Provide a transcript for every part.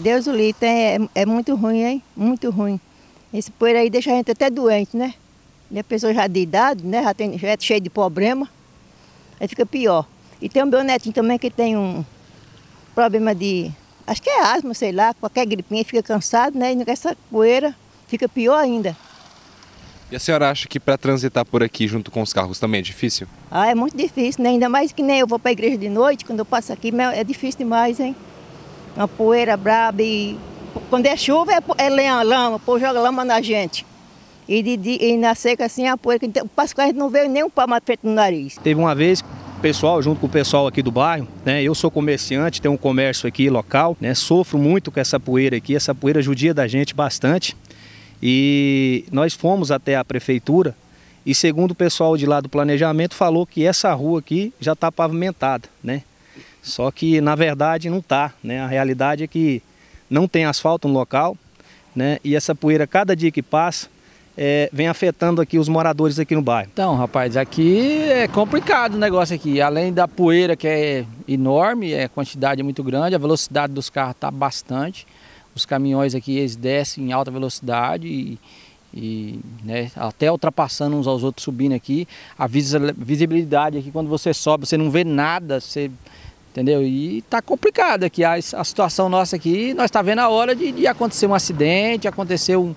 Deus o livre, é, é muito ruim, hein? Muito ruim. Esse poeira aí deixa a gente até doente, né? E a pessoa já de idade, né? Já, tem, já é cheia de problema. Aí fica pior. E tem o meu netinho também que tem um problema de. Acho que é asma, sei lá, qualquer gripinha, fica cansado, né? E com essa poeira fica pior ainda. E a senhora acha que para transitar por aqui junto com os carros também é difícil? Ah, é muito difícil, né? Ainda mais que nem eu vou para a igreja de noite, quando eu passo aqui, é difícil demais, hein? Uma poeira braba e quando é chuva é, é lenha, lama, pô, joga lama na gente. E, de, de, e na seca assim a poeira, então, o que a gente não veio nem um palmato feito no nariz. Teve uma vez pessoal, junto com o pessoal aqui do bairro, né? Eu sou comerciante, tenho um comércio aqui local, né? Sofro muito com essa poeira aqui, essa poeira judia da gente bastante. E nós fomos até a prefeitura e segundo o pessoal de lá do planejamento falou que essa rua aqui já está pavimentada, né? Só que na verdade não está, né? A realidade é que não tem asfalto no local, né? E essa poeira cada dia que passa é, vem afetando aqui os moradores aqui no bairro. Então, rapaz, aqui é complicado o negócio aqui. Além da poeira que é enorme, é quantidade é muito grande, a velocidade dos carros está bastante. Os caminhões aqui eles descem em alta velocidade e, e né, até ultrapassando uns aos outros subindo aqui. A visibilidade aqui, quando você sobe, você não vê nada, você entendeu? E tá complicado aqui, a, a situação nossa aqui, nós está vendo a hora de, de acontecer um acidente, acontecer um,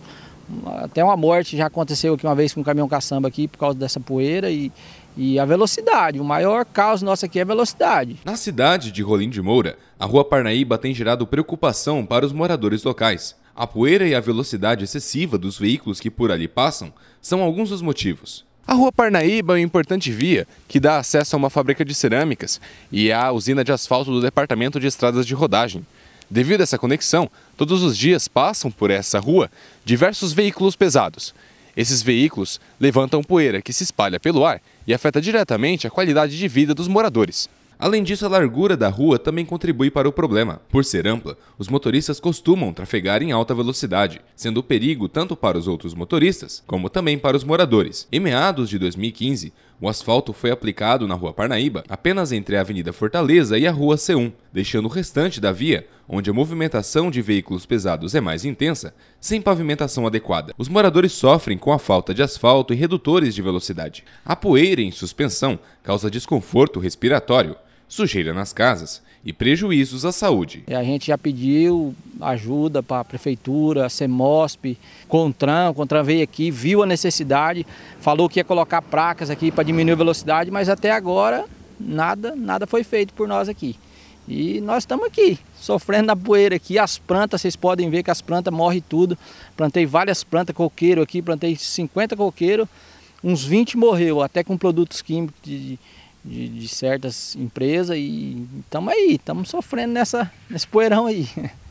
até uma morte já aconteceu aqui uma vez com um caminhão caçamba aqui por causa dessa poeira e, e a velocidade. O maior caos nosso aqui é a velocidade. Na cidade de Rolim de Moura, a Rua Parnaíba tem gerado preocupação para os moradores locais. A poeira e a velocidade excessiva dos veículos que por ali passam são alguns dos motivos. A Rua Parnaíba é uma importante via que dá acesso a uma fábrica de cerâmicas e à é usina de asfalto do Departamento de Estradas de Rodagem. Devido a essa conexão, todos os dias passam por essa rua diversos veículos pesados. Esses veículos levantam poeira que se espalha pelo ar e afeta diretamente a qualidade de vida dos moradores. Além disso, a largura da rua também contribui para o problema. Por ser ampla, os motoristas costumam trafegar em alta velocidade, sendo o perigo tanto para os outros motoristas como também para os moradores. Em meados de 2015, o asfalto foi aplicado na Rua Parnaíba, apenas entre a Avenida Fortaleza e a Rua C1, deixando o restante da via, onde a movimentação de veículos pesados é mais intensa, sem pavimentação adequada. Os moradores sofrem com a falta de asfalto e redutores de velocidade. A poeira em suspensão causa desconforto respiratório, sujeira nas casas e prejuízos à saúde. A gente já pediu ajuda para a prefeitura, a CEMOSP, CONTRAN, o CONTRAN veio aqui, viu a necessidade, falou que ia colocar placas aqui para diminuir a velocidade, mas até agora nada, nada foi feito por nós aqui. E nós estamos aqui, sofrendo na poeira aqui. As plantas, vocês podem ver que as plantas morrem tudo. Plantei várias plantas coqueiro aqui, plantei 50 coqueiro, uns 20 morreu, até com produtos químicos de, de, de certas empresas. E estamos aí, estamos sofrendo nessa, nesse poeirão aí.